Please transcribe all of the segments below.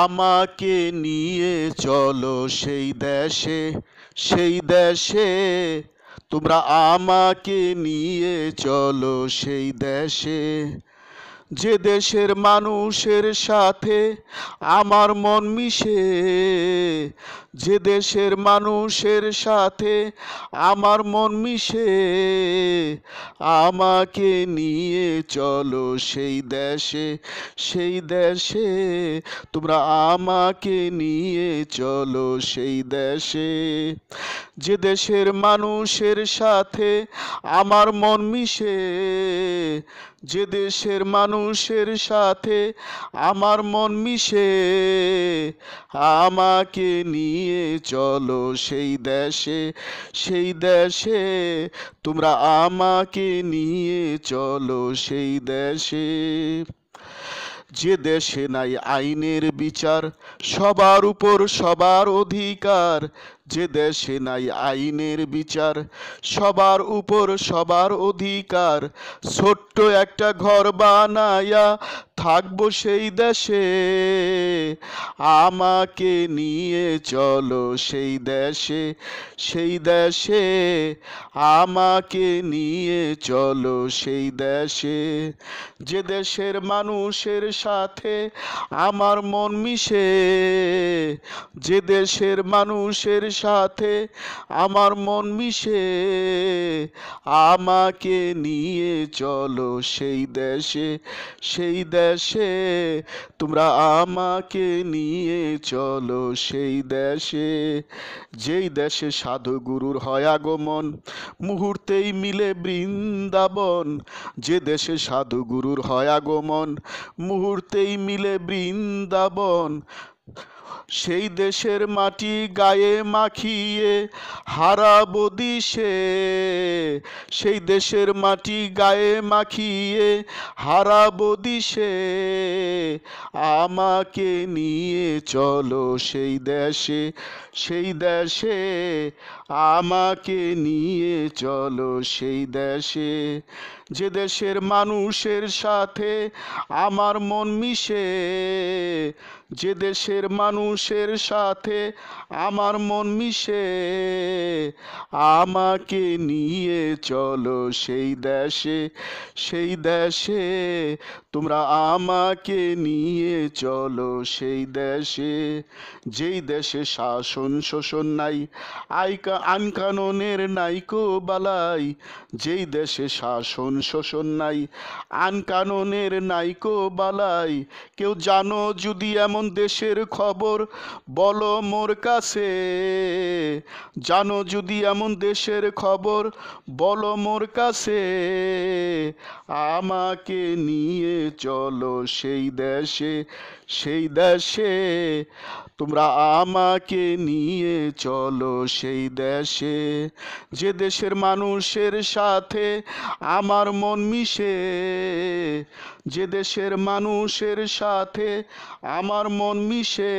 আমাকে নিয়ে চলো সেই দেশে সেই দেশে তোমরা আমাকে নিয়ে চলো সেই দেশে যে দেশের মানুষের সাথে আমার মন মিশে যে দেশের মানুষের সাথে আমার মন মিশে আমাকে নিয়ে চলো সেই দেশে সেই দেশে তোমরা আমাকে নিয়ে চলো সেই দেশে যে দেশের মানুষের সাথে আমার মন মিশে যে দেশের মানুষের সাথে আমার মন মিশে আমাকে নিয়ে চলো সেই দেশে সেই দেশে তোমরা আমাকে নিয়ে চলো সেই দেশে যে দেশে নাই আইনের বিচার সবার উপর সবার অধিকার যে দেশে নাই আইনের বিচার সবার উপর সবার অধিকার ছোট্ট একটা ঘর বানায়া থাকবো সেই দেশে আমাকে নিয়ে চলো সেই দেশে সেই দেশে আমাকে নিয়ে চলো সেই দেশে যে দেশের মানুষের সাথে আমার মন মিশে যে দেশের মানুষের সাথে আমার মন মিশে আমাকে নিয়ে চলো সেই দেশে সেই দেশে তোমরা আমাকে নিয়ে চলো সেই দেশে যেই দেশে সাধু গুরুর হয় আগমন মুহূর্তেই মিলে বৃন্দাবন যে দেশে সাধু গুরুর হয় আগমন মুহূর্তেই মিলে বৃন্দাবন সেই দেশের মাটি গায়ে মাখিয়ে হারাব দিশে সেই দেশের মাটি গায়ে মাখিয়ে হারাব দিশে আমাকে নিয়ে চলো সেই দেশে সেই দেশে আমাকে নিয়ে চলো সেই দেশে যে দেশের মানুষের সাথে আমার মন মিশে যে দেশের মানুষের সাথে আমার মন মিশে আমাকে নিয়ে চলো সেই দেশে সেই দেশে তোমরা আমাকে নিয়ে চলো সেই দেশে যেই দেশে শাসন শোষণ নাই আইকা আইন কানুনের নাইকো বালাই যেই দেশে শাসন শোষণ নাই আন কাননের নাইকো বালাই কেউ জানো যদি এমন দেশের খবর বলো মোর কাছে জানো যদি এমন দেশের খবর বলো মোর কাছে আমাকে নিয়ে চলো সেই দেশে সেই দেশে তোমরা আমাকে নিয়ে চলো সেই দেশে যে দেশের মানুষের সাথে আমার আমার মন মিশে যে দেশের মানুষের সাথে আমার মন মিশে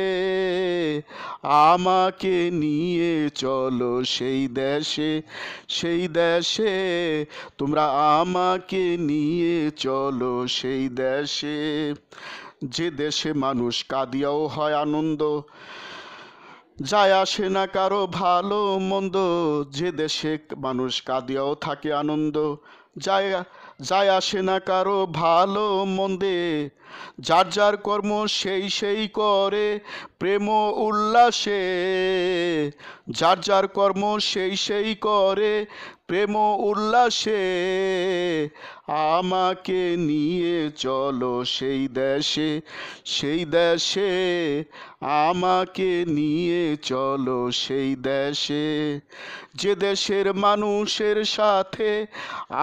আমাকে নিয়ে চলো সেই দেশে সেই দেশে তোমরা আমাকে নিয়ে চলো সেই দেশে যে দেশে মানুষ কাঁদিয়াও হয় আনন্দ যায় আসে না কারো ভালো মন্দ যে দেশে মানুষ কাঁদিয়াও থাকে আনন্দ जाएगा যায় আসে না কারো ভালো মন্দে যার যার কর্ম সেই সেই করে প্রেম উল্লাসে যার যার কর্ম সেই সেই করে প্রেম উল্লাসে আমাকে নিয়ে চলো সেই দেশে সেই দেশে আমাকে নিয়ে চলো সেই দেশে যে দেশের মানুষের সাথে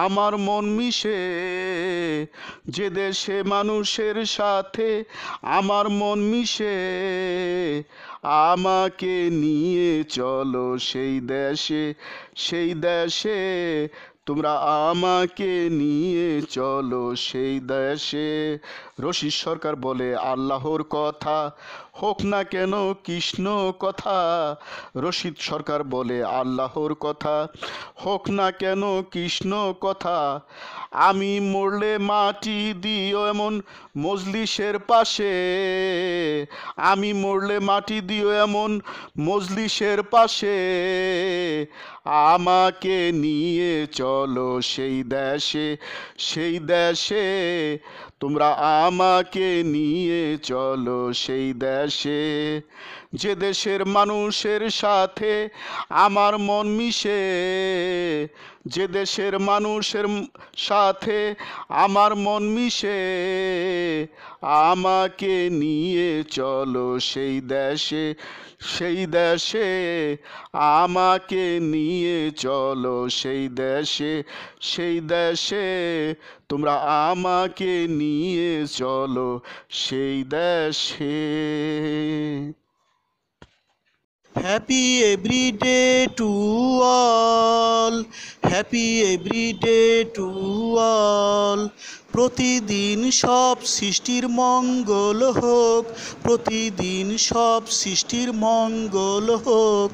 আমার মন মিশে দেশে যে দেশে মানুষের সাথে আমার মন মিশে আমাকে নিয়ে চলো সেই দেশে সেই দেশে তোমরা আমাকে নিয়ে চলো সেই দেশে রশিদ সরকার বলে আল্লাহর কথা হোক না কেন কৃষ্ণ কথা রশিদ সরকার বলে আল্লাহর কথা হোক না কেন কৃষ্ণ কথা আমি মরলে মাটি দিও এমন মজলিসের পাশে আমি মরলে মাটি দিও এমন মজলিসের পাশে আমাকে নিয়ে চলো সেই দেশে সেই দেশে তোমরা আমাকে নিয়ে চলো সেই দেশে যে দেশের মানুষের সাথে আমার মন মিশে যে দেশের মানুষের সাথে আমার মন মিশে আমাকে নিয়ে চলো সেই দেশে সেই দেশে আমাকে নিয়ে নিয়ে চলো সেই দেশে সেই দেশে তোমরা আমাকে নিয়ে চলো সেই দেশে happy day to all happy day to all প্রতিদিন সব সৃষ্টির মঙ্গল হোক প্রতিদিন সব সৃষ্টির মঙ্গল হোক